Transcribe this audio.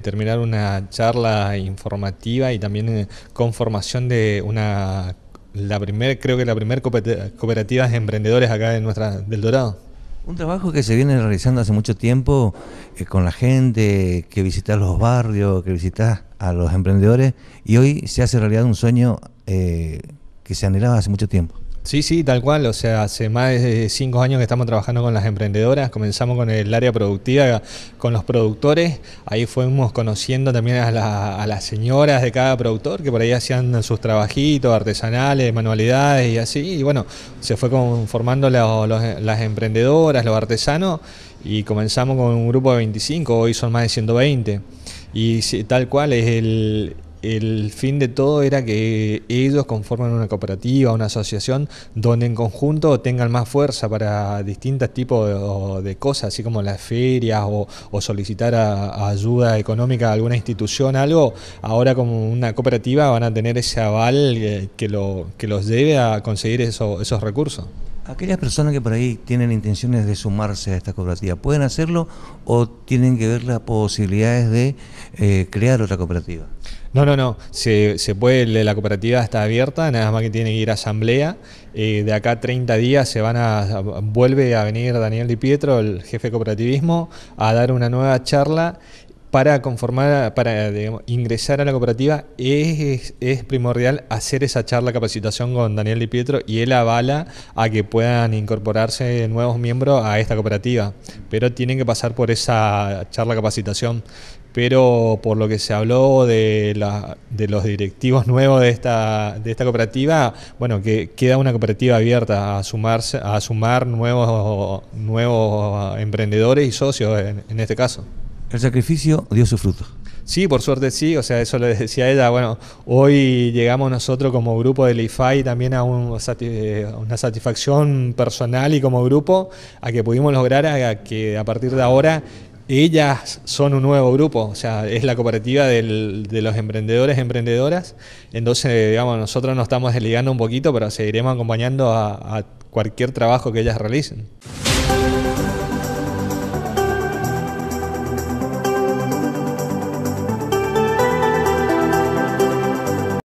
terminar una charla informativa y también eh, con formación de una la primera creo que la primera cooperativa de emprendedores acá en nuestra del Dorado. Un trabajo que se viene realizando hace mucho tiempo eh, con la gente, que visita los barrios, que visita a los emprendedores y hoy se hace realidad un sueño eh, que se anhelaba hace mucho tiempo. Sí, sí, tal cual. O sea, hace más de cinco años que estamos trabajando con las emprendedoras. Comenzamos con el área productiva, con los productores. Ahí fuimos conociendo también a, las señoras de cada productor, que por ahí hacían sus trabajitos artesanales, manualidades y así. Y bueno, se fue conformando las emprendedoras, los artesanos, y comenzamos con un grupo de 25, hoy son más de 120. Y tal cual es el el fin de todo era que ellos conformen una cooperativa, una asociación, donde en conjunto tengan más fuerza para distintos tipos de, cosas, así como las ferias o, solicitar ayuda económica a alguna institución, algo. Ahora como una cooperativa van a tener ese aval eh, que, los lleve a conseguir esos recursos aquellas personas que por ahí tienen intenciones de sumarse a esta cooperativa, ¿pueden hacerlo o tienen que ver las posibilidades de eh, crear otra cooperativa? No, no, no. Se, puede, la cooperativa está abierta, nada más que tiene que ir a asamblea. Eh, de acá 30 días se van a, vuelve a venir Daniel Di Pietro, el jefe de cooperativismo, a dar una nueva charla para conformar, para ingresar a la cooperativa, es, primordial hacer esa charla capacitación con Daniel y Pietro y él avala a que puedan incorporarse nuevos miembros a esta cooperativa, pero tienen que pasar por esa charla capacitación. Pero por lo que se habló de, de los directivos nuevos de esta, de esta cooperativa, bueno, que queda una cooperativa abierta a sumarse, a sumar nuevos, nuevos emprendedores y socios en este caso el sacrificio dio su fruto. Sí, por suerte sí, o sea, eso le decía ella, bueno, hoy llegamos nosotros como grupo de IFAI también a, eh, una satisfacción personal y como grupo a que pudimos lograr a que a partir de ahora ellas son un nuevo grupo, o sea, es la cooperativa de los emprendedores, emprendedoras. Entonces, digamos, nosotros nos estamos desligando un poquito, pero seguiremos acompañando a, a cualquier trabajo que ellas realicen.